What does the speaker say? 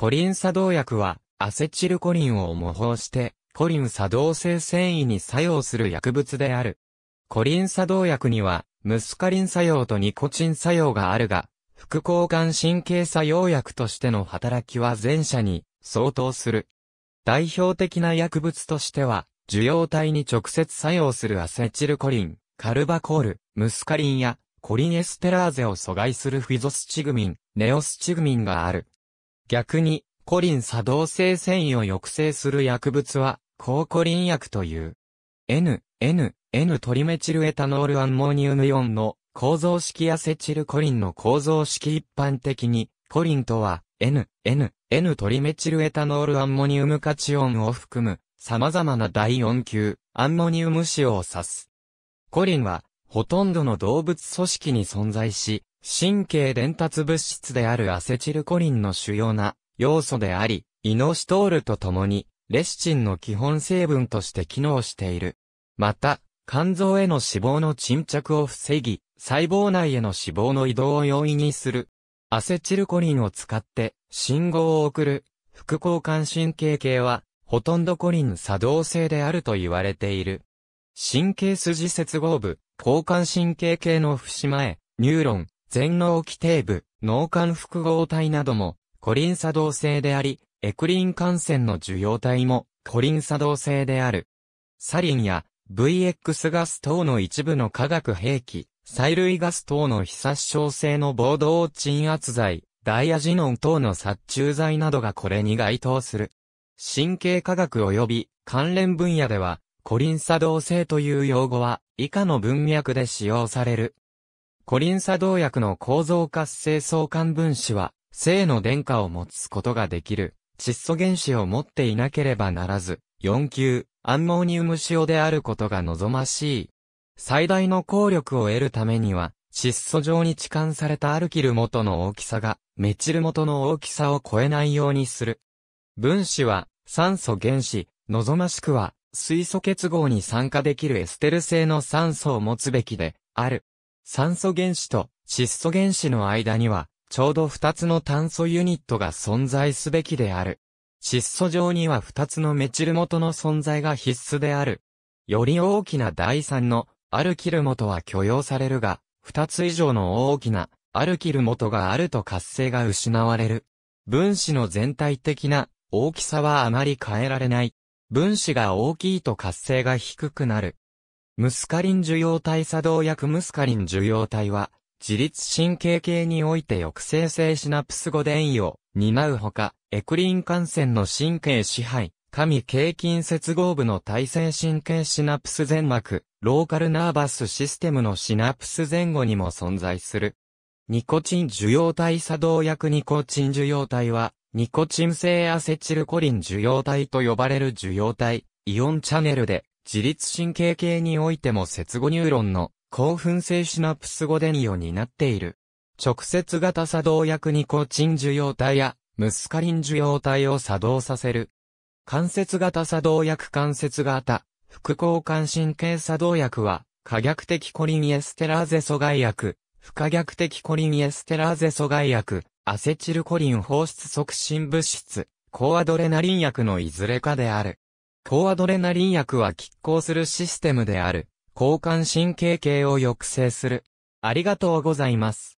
コリン作動薬は、アセチルコリンを模倣して、コリン作動性繊維に作用する薬物である。コリン作動薬には、ムスカリン作用とニコチン作用があるが、副交感神経作用薬としての働きは前者に相当する。代表的な薬物としては、受容体に直接作用するアセチルコリン、カルバコール、ムスカリンや、コリンエステラーゼを阻害するフィゾスチグミン、ネオスチグミンがある。逆に、コリン作動性繊維を抑制する薬物は、抗コリン薬という。N、N、N トリメチルエタノールアンモニウム4の構造式アセチルコリンの構造式一般的に、コリンとは、N、N、N トリメチルエタノールアンモニウムカチオンを含む、様々な第4級、アンモニウム用を指す。コリンは、ほとんどの動物組織に存在し、神経伝達物質であるアセチルコリンの主要な要素であり、イノシトールと共に、レシチンの基本成分として機能している。また、肝臓への脂肪の沈着を防ぎ、細胞内への脂肪の移動を容易にする。アセチルコリンを使って信号を送る副交感神経系はほとんどコリン作動性であると言われている。神経筋接合部、交感神経系の節前、ニューロン、全脳規定部、脳幹複合体なども、コリン作動性であり、エクリン感染の受容体も、コリン作動性である。サリンや、VX ガス等の一部の化学兵器、催涙ガス等の非殺傷性の暴動鎮圧剤、ダイアジノン等の殺虫剤などがこれに該当する。神経科学及び関連分野では、コリン作動性という用語は以下の文脈で使用される。コリン作動薬の構造活性相関分子は、正の電荷を持つことができる、窒素原子を持っていなければならず、4級、アンモニウム塩であることが望ましい。最大の効力を得るためには、窒素状に置換されたアルキル元の大きさが、メチル元の大きさを超えないようにする。分子は、酸素原子、望ましくは、水素結合に酸化できるエステル性の酸素を持つべきで、ある。酸素原子と窒素原子の間には、ちょうど二つの炭素ユニットが存在すべきである。窒素上には二つのメチル元の存在が必須である。より大きな第三のアルキル元は許容されるが、二つ以上の大きなアルキル元があると活性が失われる。分子の全体的な大きさはあまり変えられない。分子が大きいと活性が低くなる。ムスカリン受容体作動薬ムスカリン受容体は、自律神経系において抑制性シナプス5伝位を担うほか、エクリン感染の神経支配、神経筋接合部の体性神経シナプス全膜、ローカルナーバスシステムのシナプス前後にも存在する。ニコチン受容体作動薬ニコチン受容体は、ニコチン性アセチルコリン受容体と呼ばれる受容体、イオンチャネルで、自律神経系においても接後ニューロンの興奮性シナプスデニオになっている。直接型作動薬ニコチン受容体やムスカリン受容体を作動させる。関節型作動薬関節型、副交換神経作動薬は、可逆的コリンエステラーゼ阻害薬、不可逆的コリンエステラーゼ阻害薬、アセチルコリン放出促進物質、高アドレナリン薬のいずれかである。高アドレナリン薬は拮抗するシステムである、交感神経系を抑制する。ありがとうございます。